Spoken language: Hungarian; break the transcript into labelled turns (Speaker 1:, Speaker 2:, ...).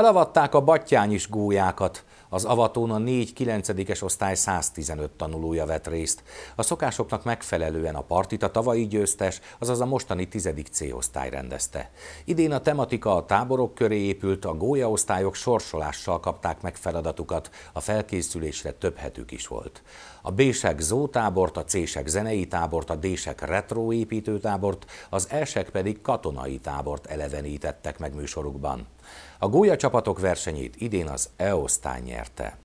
Speaker 1: Felavatták a battyány is gólyákat. Az avatón a 4 9 osztály 115 tanulója vett részt. A szokásoknak megfelelően a partit a tavalyi győztes, azaz a mostani 10. C osztály rendezte. Idén a tematika a táborok köré épült, a gólya osztályok sorsolással kapták meg feladatukat, a felkészülésre több hetük is volt. A B-sek zótábort, a C-sek zenei tábort, a D-sek retro építőtábort, az E-sek pedig katonai tábort elevenítettek meg műsorukban. A gólya csapatok versenyét idén az EOSztán nyerte.